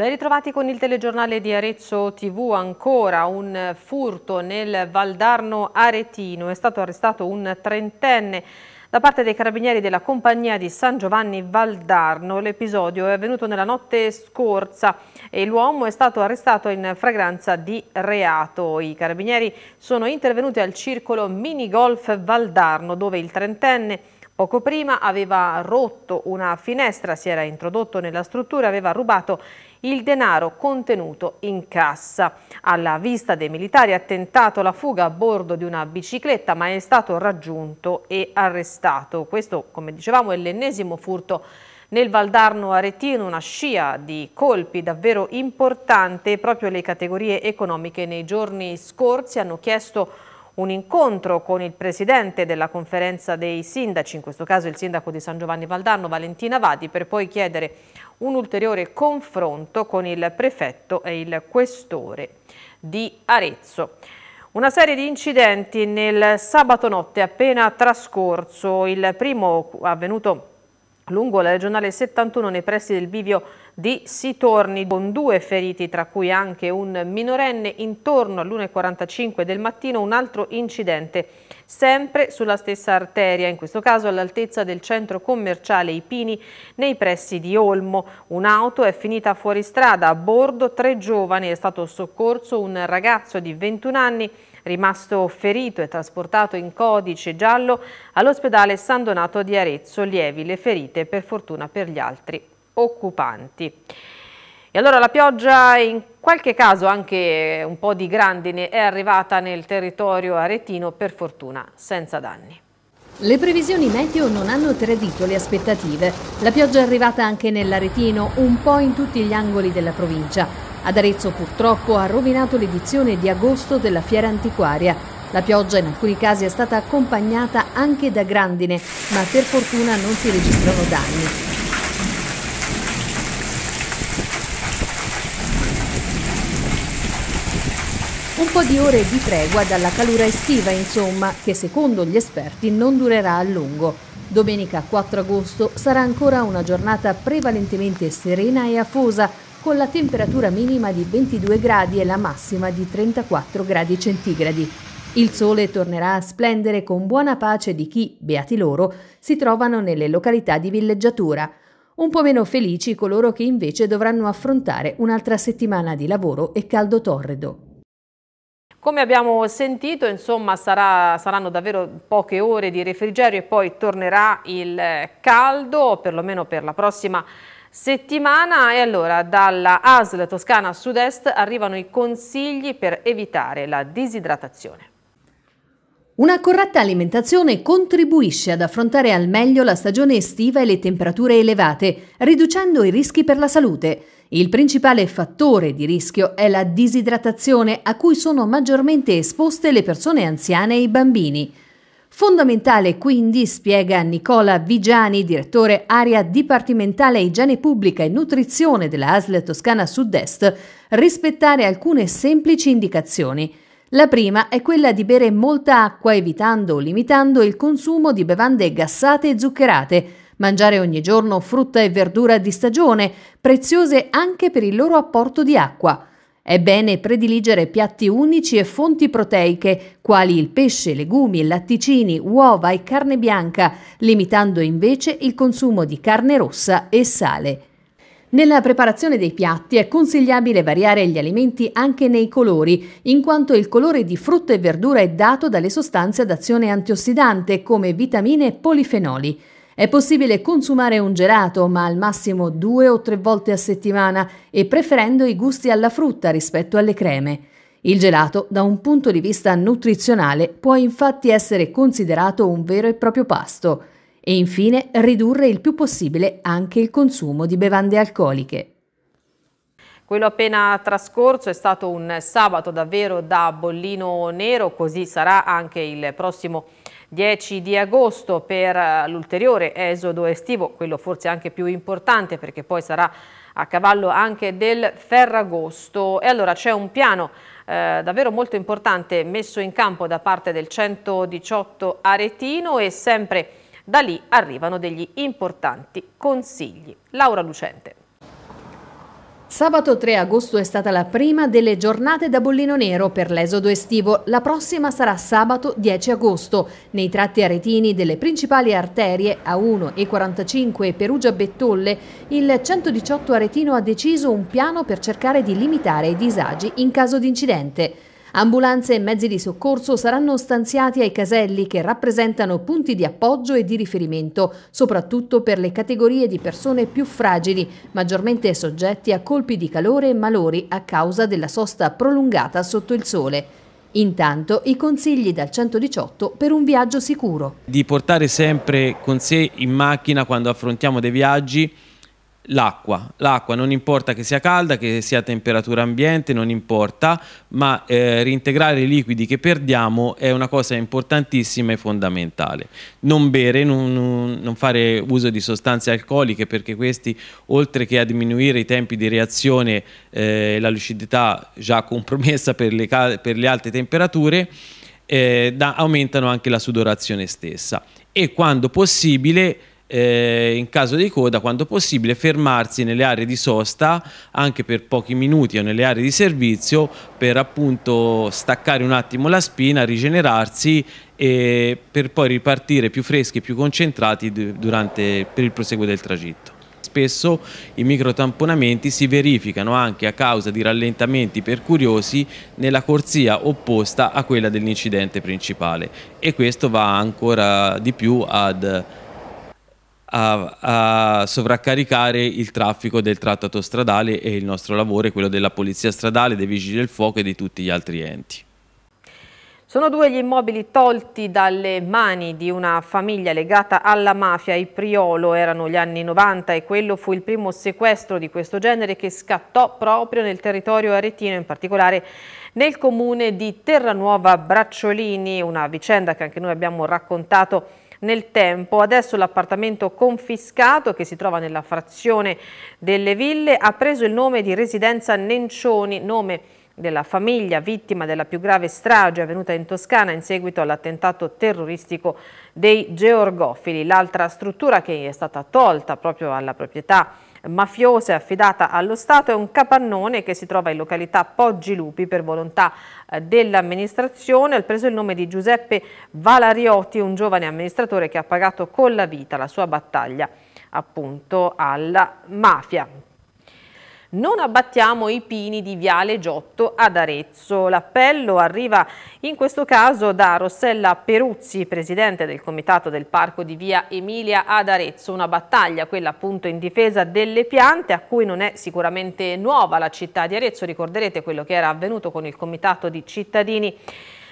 Ben ritrovati con il telegiornale di Arezzo TV. Ancora un furto nel Valdarno Aretino. È stato arrestato un trentenne da parte dei carabinieri della compagnia di San Giovanni Valdarno. L'episodio è avvenuto nella notte scorsa e l'uomo è stato arrestato in fragranza di reato. I carabinieri sono intervenuti al circolo minigolf Valdarno dove il trentenne è Poco prima aveva rotto una finestra, si era introdotto nella struttura e aveva rubato il denaro contenuto in cassa. Alla vista dei militari ha tentato la fuga a bordo di una bicicletta ma è stato raggiunto e arrestato. Questo, come dicevamo, è l'ennesimo furto nel Valdarno Aretino una scia di colpi davvero importante, proprio le categorie economiche nei giorni scorsi hanno chiesto un incontro con il presidente della conferenza dei sindaci, in questo caso il sindaco di San Giovanni Valdarno, Valentina Vadi, per poi chiedere un ulteriore confronto con il prefetto e il questore di Arezzo. Una serie di incidenti nel sabato notte appena trascorso, il primo avvenuto lungo la regionale 71 nei pressi del bivio di Sitorni con due feriti tra cui anche un minorenne intorno all'1.45 del mattino un altro incidente sempre sulla stessa arteria in questo caso all'altezza del centro commerciale I Pini nei pressi di Olmo un'auto è finita fuori strada a bordo tre giovani è stato soccorso un ragazzo di 21 anni rimasto ferito e trasportato in codice giallo all'ospedale San Donato di Arezzo, lievi le ferite per fortuna per gli altri occupanti. E allora la pioggia in qualche caso anche un po' di grandine è arrivata nel territorio aretino per fortuna senza danni. Le previsioni meteo non hanno tradito le aspettative. La pioggia è arrivata anche nell'Aretino, un po' in tutti gli angoli della provincia. Ad Arezzo purtroppo ha rovinato l'edizione di agosto della fiera antiquaria. La pioggia in alcuni casi è stata accompagnata anche da grandine, ma per fortuna non si registrano danni. Un po' di ore di tregua dalla calura estiva, insomma, che secondo gli esperti non durerà a lungo. Domenica 4 agosto sarà ancora una giornata prevalentemente serena e afosa, con la temperatura minima di 22 gradi e la massima di 34 gradi centigradi. Il sole tornerà a splendere con buona pace di chi, beati loro, si trovano nelle località di villeggiatura. Un po' meno felici coloro che invece dovranno affrontare un'altra settimana di lavoro e caldo torrido. Come abbiamo sentito, insomma, sarà, saranno davvero poche ore di refrigerio e poi tornerà il caldo, perlomeno per la prossima settimana. E allora dalla ASL Toscana Sud-Est arrivano i consigli per evitare la disidratazione. Una corretta alimentazione contribuisce ad affrontare al meglio la stagione estiva e le temperature elevate, riducendo i rischi per la salute. Il principale fattore di rischio è la disidratazione a cui sono maggiormente esposte le persone anziane e i bambini. Fondamentale quindi, spiega Nicola Vigiani, direttore area dipartimentale igiene pubblica e nutrizione della ASL Toscana Sud-Est, rispettare alcune semplici indicazioni – la prima è quella di bere molta acqua evitando o limitando il consumo di bevande gassate e zuccherate, mangiare ogni giorno frutta e verdura di stagione, preziose anche per il loro apporto di acqua. È bene prediligere piatti unici e fonti proteiche, quali il pesce, legumi, latticini, uova e carne bianca, limitando invece il consumo di carne rossa e sale. Nella preparazione dei piatti è consigliabile variare gli alimenti anche nei colori, in quanto il colore di frutta e verdura è dato dalle sostanze ad azione antiossidante come vitamine e polifenoli. È possibile consumare un gelato, ma al massimo due o tre volte a settimana e preferendo i gusti alla frutta rispetto alle creme. Il gelato, da un punto di vista nutrizionale, può infatti essere considerato un vero e proprio pasto e infine ridurre il più possibile anche il consumo di bevande alcoliche. Quello appena trascorso è stato un sabato davvero da bollino nero, così sarà anche il prossimo 10 di agosto per eh, l'ulteriore esodo estivo, quello forse anche più importante perché poi sarà a cavallo anche del Ferragosto. E allora c'è un piano eh, davvero molto importante messo in campo da parte del 118 Aretino e sempre da lì arrivano degli importanti consigli. Laura Lucente. Sabato 3 agosto è stata la prima delle giornate da bollino nero per l'esodo estivo. La prossima sarà sabato 10 agosto. Nei tratti aretini delle principali arterie A1 e 45 Perugia-Bettolle, il 118 aretino ha deciso un piano per cercare di limitare i disagi in caso di incidente. Ambulanze e mezzi di soccorso saranno stanziati ai caselli che rappresentano punti di appoggio e di riferimento, soprattutto per le categorie di persone più fragili, maggiormente soggetti a colpi di calore e malori a causa della sosta prolungata sotto il sole. Intanto i consigli dal 118 per un viaggio sicuro. Di portare sempre con sé in macchina quando affrontiamo dei viaggi L'acqua, l'acqua non importa che sia calda, che sia a temperatura ambiente, non importa, ma eh, reintegrare i liquidi che perdiamo è una cosa importantissima e fondamentale. Non bere, non, non fare uso di sostanze alcoliche perché questi, oltre che a diminuire i tempi di reazione eh, e eh, la lucidità già compromessa per le, per le alte temperature, eh, da, aumentano anche la sudorazione stessa. E quando possibile eh, in caso di coda, quando possibile, fermarsi nelle aree di sosta anche per pochi minuti o nelle aree di servizio per appunto staccare un attimo la spina, rigenerarsi e per poi ripartire più freschi e più concentrati durante, per il proseguo del tragitto. Spesso i microtamponamenti si verificano anche a causa di rallentamenti per curiosi nella corsia opposta a quella dell'incidente principale e questo va ancora di più ad a, a, sovraccaricare il traffico del tratto autostradale e il nostro lavoro è quello della polizia stradale, dei vigili del fuoco e di tutti gli altri enti. Sono due gli immobili tolti dalle mani di una famiglia legata alla mafia, i Priolo erano gli anni 90 e quello fu il primo sequestro di questo genere che scattò proprio nel territorio aretino, in particolare nel comune di Terranuova Bracciolini, una vicenda che anche noi abbiamo raccontato nel tempo. Adesso l'appartamento confiscato che si trova nella frazione delle ville ha preso il nome di residenza Nencioni, nome della famiglia vittima della più grave strage avvenuta in Toscana in seguito all'attentato terroristico dei Georgofili. L'altra struttura che è stata tolta proprio alla proprietà mafiosa affidata allo Stato è un capannone che si trova in località Poggi Lupi per volontà eh, dell'amministrazione. Ha preso il nome di Giuseppe Valariotti, un giovane amministratore che ha pagato con la vita la sua battaglia appunto alla mafia non abbattiamo i pini di Viale Giotto ad Arezzo. L'appello arriva in questo caso da Rossella Peruzzi, presidente del comitato del parco di Via Emilia ad Arezzo, una battaglia quella appunto in difesa delle piante a cui non è sicuramente nuova la città di Arezzo, ricorderete quello che era avvenuto con il comitato di cittadini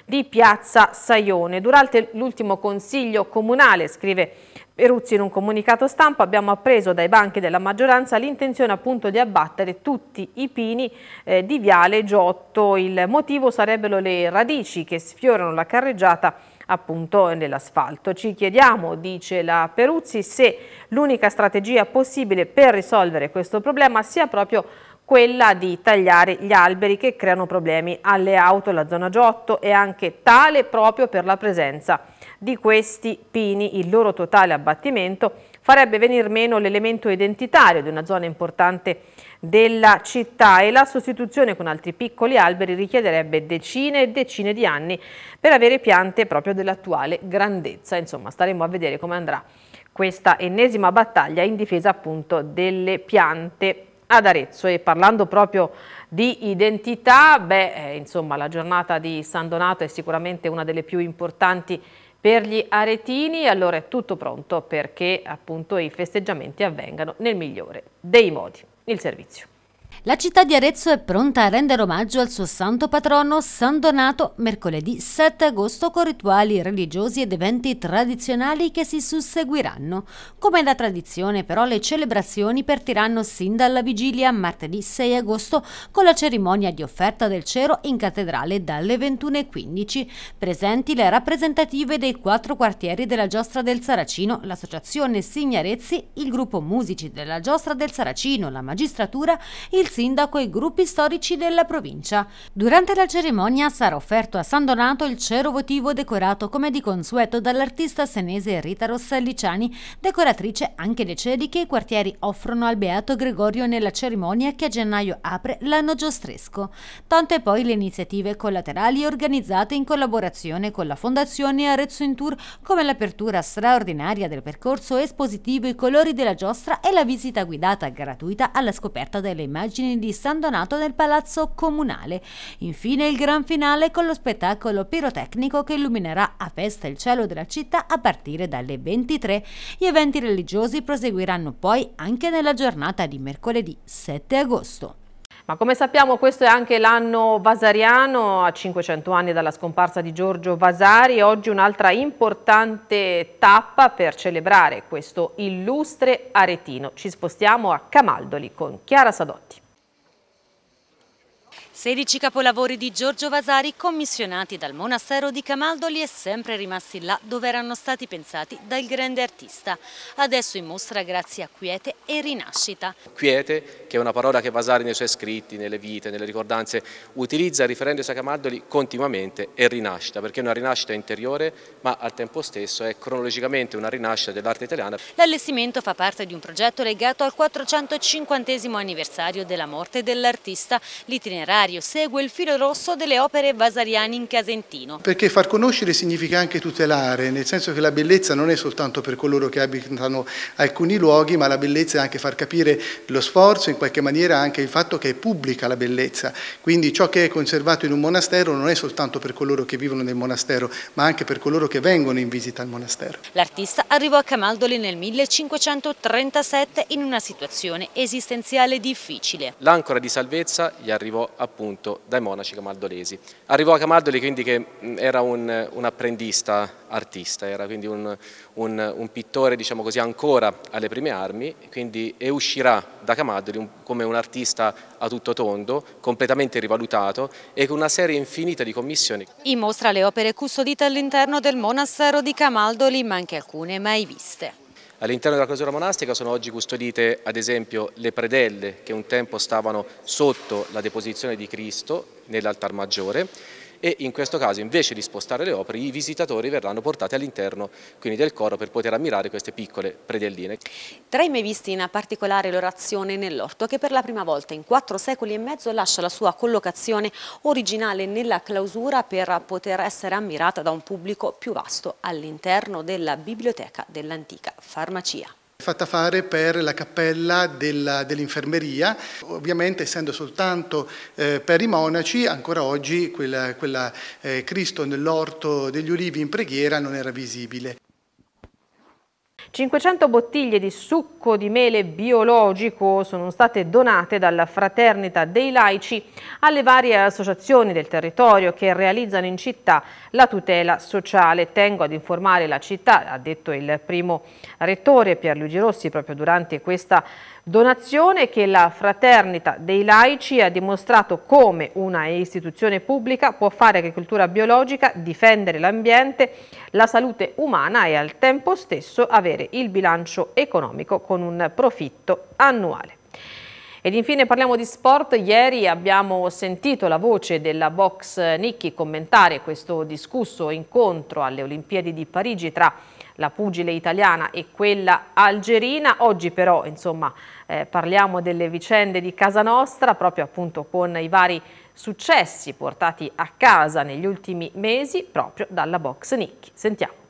di Piazza Saione. Durante l'ultimo consiglio comunale, scrive Peruzzi in un comunicato stampa abbiamo appreso dai banchi della maggioranza l'intenzione appunto di abbattere tutti i pini eh, di Viale Giotto. Il motivo sarebbero le radici che sfiorano la carreggiata appunto nell'asfalto. Ci chiediamo, dice la Peruzzi, se l'unica strategia possibile per risolvere questo problema sia proprio quella di tagliare gli alberi che creano problemi alle auto, la zona Giotto è anche tale proprio per la presenza di di questi pini, il loro totale abbattimento farebbe venir meno l'elemento identitario di una zona importante della città e la sostituzione con altri piccoli alberi richiederebbe decine e decine di anni per avere piante proprio dell'attuale grandezza. Insomma, staremo a vedere come andrà questa ennesima battaglia in difesa appunto delle piante ad Arezzo e parlando proprio di identità, beh, eh, insomma, la giornata di San Donato è sicuramente una delle più importanti per gli aretini allora è tutto pronto perché appunto i festeggiamenti avvengano nel migliore dei modi. Il servizio. La città di Arezzo è pronta a rendere omaggio al suo santo patrono San Donato mercoledì 7 agosto con rituali religiosi ed eventi tradizionali che si susseguiranno. Come da tradizione però le celebrazioni partiranno sin dalla vigilia martedì 6 agosto con la cerimonia di offerta del cero in cattedrale dalle 21.15. Presenti le rappresentative dei quattro quartieri della Giostra del Saracino, l'associazione Signarezzi, il gruppo musici della Giostra del Saracino, la magistratura, il il sindaco e i gruppi storici della provincia. Durante la cerimonia sarà offerto a San Donato il cero votivo decorato come di consueto dall'artista senese Rita Rosselliciani, decoratrice anche dei ceri che i quartieri offrono al Beato Gregorio nella cerimonia che a gennaio apre l'anno giostresco. Tante poi le iniziative collaterali organizzate in collaborazione con la Fondazione Arezzo in Tour come l'apertura straordinaria del percorso espositivo I colori della giostra e la visita guidata gratuita alla scoperta delle immagini immagini di San Donato nel Palazzo Comunale. Infine il gran finale con lo spettacolo pirotecnico che illuminerà a festa il cielo della città a partire dalle 23. Gli eventi religiosi proseguiranno poi anche nella giornata di mercoledì 7 agosto. Ma come sappiamo questo è anche l'anno vasariano, a 500 anni dalla scomparsa di Giorgio Vasari, oggi un'altra importante tappa per celebrare questo illustre aretino. Ci spostiamo a Camaldoli con Chiara Sadotti. 16 capolavori di Giorgio Vasari commissionati dal monastero di Camaldoli e sempre rimasti là dove erano stati pensati dal grande artista. Adesso in mostra grazie a Quiete e Rinascita. Quiete, che è una parola che Vasari nei suoi scritti, nelle vite, nelle ricordanze, utilizza riferendosi a Camaldoli continuamente, è rinascita, perché è una rinascita interiore, ma al tempo stesso è cronologicamente una rinascita dell'arte italiana. L'allestimento fa parte di un progetto legato al 450 anniversario della morte dell'artista, l'itinerario Mario segue il filo rosso delle opere vasariane in Casentino. Perché far conoscere significa anche tutelare, nel senso che la bellezza non è soltanto per coloro che abitano alcuni luoghi, ma la bellezza è anche far capire lo sforzo, in qualche maniera anche il fatto che è pubblica la bellezza. Quindi ciò che è conservato in un monastero non è soltanto per coloro che vivono nel monastero, ma anche per coloro che vengono in visita al monastero. L'artista arrivò a Camaldoli nel 1537 in una situazione esistenziale difficile. L'ancora di salvezza gli arrivò appunto appunto dai monaci camaldolesi. Arrivò a Camaldoli quindi che era un, un apprendista artista, era quindi un, un, un, pittore diciamo così ancora alle prime armi quindi, e uscirà da Camaldoli come un artista a tutto tondo, completamente rivalutato e con una serie infinita di commissioni. In mostra le opere custodite all'interno del monastero di Camaldoli ma anche alcune mai viste. All'interno della clausura monastica sono oggi custodite ad esempio le predelle che un tempo stavano sotto la deposizione di Cristo nell'altar maggiore e in questo caso invece di spostare le opere i visitatori verranno portati all'interno del coro per poter ammirare queste piccole predelline. Tra i mai visti in particolare l'orazione nell'orto che per la prima volta in quattro secoli e mezzo lascia la sua collocazione originale nella clausura per poter essere ammirata da un pubblico più vasto all'interno della biblioteca dell'antica farmacia fatta fare per la cappella dell'infermeria, ovviamente essendo soltanto eh, per i monaci, ancora oggi quel eh, Cristo nell'orto degli ulivi in preghiera non era visibile. 500 bottiglie di succo di mele biologico sono state donate dalla Fraternita dei Laici alle varie associazioni del territorio che realizzano in città la tutela sociale. Tengo ad informare la città, ha detto il primo rettore Pierluigi Rossi proprio durante questa Donazione che la Fraternita dei Laici ha dimostrato come una istituzione pubblica può fare agricoltura biologica, difendere l'ambiente, la salute umana e al tempo stesso avere il bilancio economico con un profitto annuale. Ed infine parliamo di sport, ieri abbiamo sentito la voce della box Nicchi commentare questo discusso incontro alle Olimpiadi di Parigi tra la pugile italiana e quella algerina, oggi però insomma eh, parliamo delle vicende di casa nostra, proprio appunto con i vari successi portati a casa negli ultimi mesi proprio dalla box Nicchi. Sentiamo.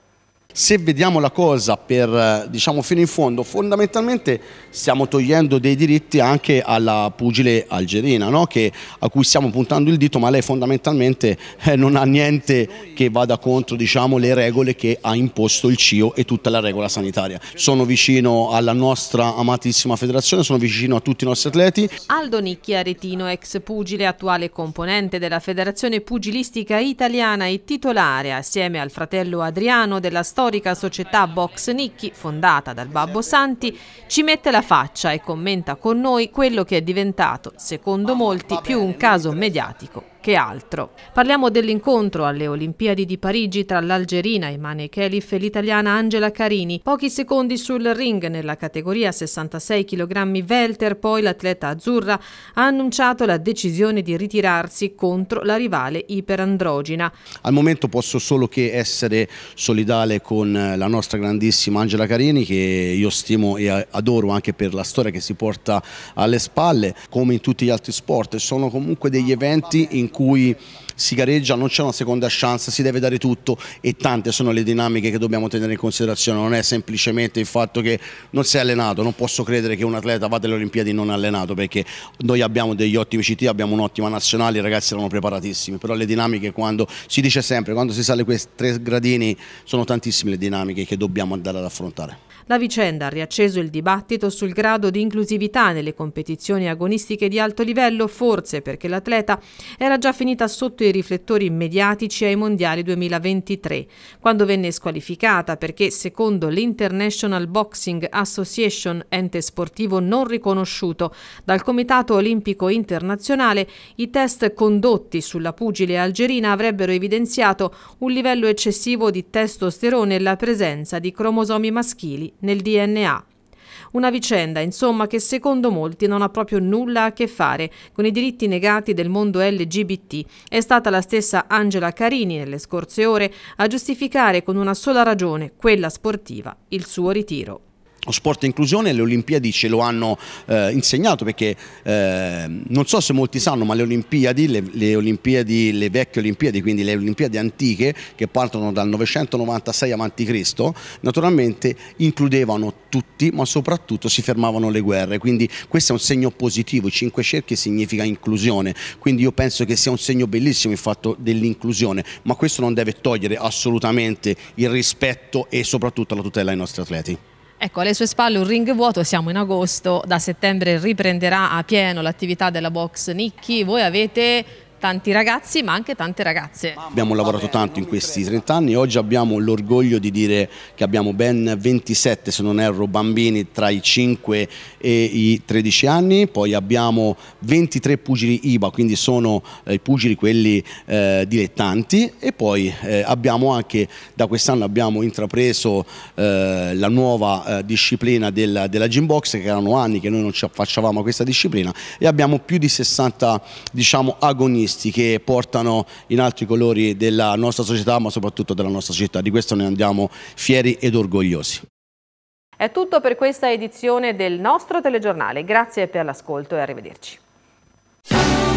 Se vediamo la cosa per, eh, diciamo, fino in fondo, fondamentalmente stiamo togliendo dei diritti anche alla pugile algerina, no? che, a cui stiamo puntando il dito, ma lei fondamentalmente eh, non ha niente che vada contro diciamo, le regole che ha imposto il CIO e tutta la regola sanitaria. Sono vicino alla nostra amatissima federazione, sono vicino a tutti i nostri atleti. Aldo Nicchi Aretino, ex pugile, attuale componente della Federazione Pugilistica Italiana e titolare, assieme al fratello Adriano della storia storica società Box Nicchi, fondata dal Babbo Santi, ci mette la faccia e commenta con noi quello che è diventato, secondo molti, più un caso mediatico che altro. Parliamo dell'incontro alle Olimpiadi di Parigi tra l'algerina Imane Kelif e l'italiana Angela Carini. Pochi secondi sul ring nella categoria 66 kg welter, poi l'atleta azzurra ha annunciato la decisione di ritirarsi contro la rivale iperandrogina. Al momento posso solo che essere solidale con la nostra grandissima Angela Carini che io stimo e adoro anche per la storia che si porta alle spalle, come in tutti gli altri sport. Sono comunque degli eventi in cui cui si gareggia, non c'è una seconda chance, si deve dare tutto e tante sono le dinamiche che dobbiamo tenere in considerazione, non è semplicemente il fatto che non si è allenato, non posso credere che un atleta vada alle Olimpiadi non allenato perché noi abbiamo degli ottimi CT, abbiamo un'ottima nazionale, i ragazzi erano preparatissimi, però le dinamiche quando si dice sempre, quando si sale questi tre gradini sono tantissime le dinamiche che dobbiamo andare ad affrontare. La vicenda ha riacceso il dibattito sul grado di inclusività nelle competizioni agonistiche di alto livello, forse perché l'atleta era già finita sotto i riflettori mediatici ai Mondiali 2023, quando venne squalificata perché, secondo l'International Boxing Association, ente sportivo non riconosciuto dal Comitato Olimpico Internazionale, i test condotti sulla pugile algerina avrebbero evidenziato un livello eccessivo di testosterone e la presenza di cromosomi maschili nel DNA. Una vicenda, insomma, che secondo molti non ha proprio nulla a che fare con i diritti negati del mondo LGBT. È stata la stessa Angela Carini, nelle scorse ore, a giustificare con una sola ragione, quella sportiva, il suo ritiro sport e inclusione le Olimpiadi ce lo hanno eh, insegnato perché eh, non so se molti sanno ma le Olimpiadi le, le Olimpiadi, le, vecchie Olimpiadi, quindi le Olimpiadi antiche che partono dal 996 a.C. naturalmente includevano tutti ma soprattutto si fermavano le guerre, quindi questo è un segno positivo, i cinque cerchi significa inclusione, quindi io penso che sia un segno bellissimo il fatto dell'inclusione, ma questo non deve togliere assolutamente il rispetto e soprattutto la tutela ai nostri atleti. Ecco, alle sue spalle un ring vuoto, siamo in agosto, da settembre riprenderà a pieno l'attività della box Nicchi. Voi avete tanti ragazzi ma anche tante ragazze. Abbiamo lavorato tanto in questi 30 anni e oggi abbiamo l'orgoglio di dire che abbiamo ben 27 se non erro bambini tra i 5 e i 13 anni, poi abbiamo 23 pugili IBA, quindi sono eh, i pugili quelli eh, dilettanti e poi eh, abbiamo anche da quest'anno abbiamo intrapreso eh, la nuova eh, disciplina del, della gym box che erano anni che noi non ci affacciavamo a questa disciplina e abbiamo più di 60 diciamo agonisti protagonisti che portano in altri colori della nostra società ma soprattutto della nostra città, di questo ne andiamo fieri ed orgogliosi. È tutto per questa edizione del nostro telegiornale, grazie per l'ascolto e arrivederci.